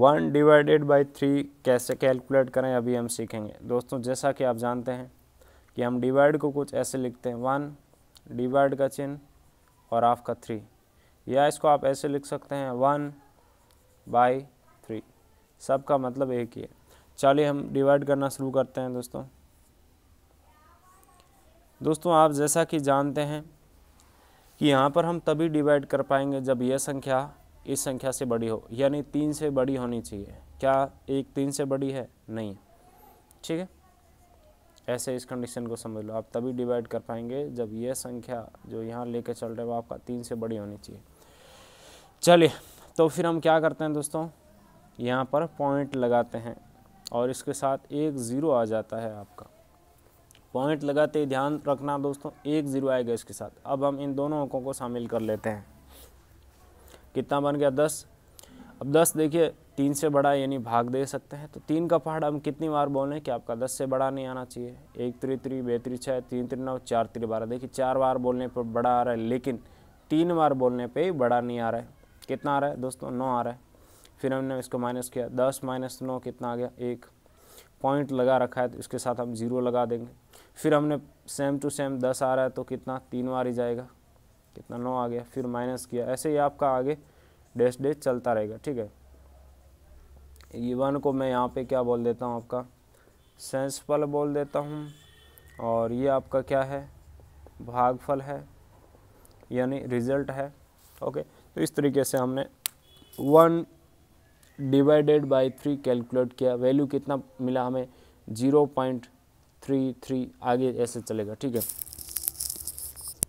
one divided by three कैसे calculate करें अभी हम सीखेंगे दोस्तों जैसा कि आप जानते हैं कि हम डिवाइड को कुछ ऐसे लिखते हैं वन डिवाइड का चिन्ह और हाफ का थ्री या इसको आप ऐसे लिख सकते हैं वन बाई थ्री सब का मतलब एक ही है चलिए हम डिवाइड करना शुरू करते हैं दोस्तों दोस्तों आप जैसा कि जानते हैं कि यहाँ पर हम तभी डिवाइड कर पाएंगे जब यह संख्या इस संख्या से बड़ी हो यानी तीन से बड़ी होनी चाहिए क्या एक तीन से बड़ी है नहीं ठीक है ऐसे इस कंडीशन को समझ लो आप तभी डिवाइड कर पाएंगे जब यह संख्या जो यहाँ लेके चल रहे हो आपका तीन से बड़ी होनी चाहिए चलिए तो फिर हम क्या करते हैं दोस्तों यहाँ पर पॉइंट लगाते हैं और इसके साथ एक ज़ीरो आ जाता है आपका पॉइंट लगाते ध्यान रखना दोस्तों एक ज़ीरो आएगा इसके साथ अब हम इन दोनों अंकों को शामिल कर लेते हैं कितना बन गया दस अब दस देखिए तीन से बड़ा यानी भाग दे सकते हैं तो तीन का पहाड़ हम कितनी बार बोलें कि आपका दस से बड़ा नहीं आना चाहिए एक त्री त्री बे त्री छः तीन त्री नौ चार त्री बारह देखिए चार बार बोलने पर बड़ा आ रहा है लेकिन तीन बार बोलने पे बड़ा नहीं आ रहा है कितना आ रहा है दोस्तों नौ आ रहा है फिर हमने इसको माइनस किया दस माइनस नौ कितना आ गया एक पॉइंट लगा रखा है तो इसके साथ हम जीरो लगा देंगे फिर हमने सेम टू सेम दस आ रहा है तो कितना तीन बार ही जाएगा कितना नौ आ गया फिर माइनस किया ऐसे ही आपका आगे डैश डैश चलता रहेगा ठीक है ई वन को मैं यहाँ पे क्या बोल देता हूँ आपका सेंसफल बोल देता हूँ और ये आपका क्या है भागफल है यानी रिजल्ट है ओके तो इस तरीके से हमने one divided by three calculate किया वैल्यू कितना मिला हमें ज़ीरो पॉइंट थ्री थ्री आगे ऐसे चलेगा ठीक है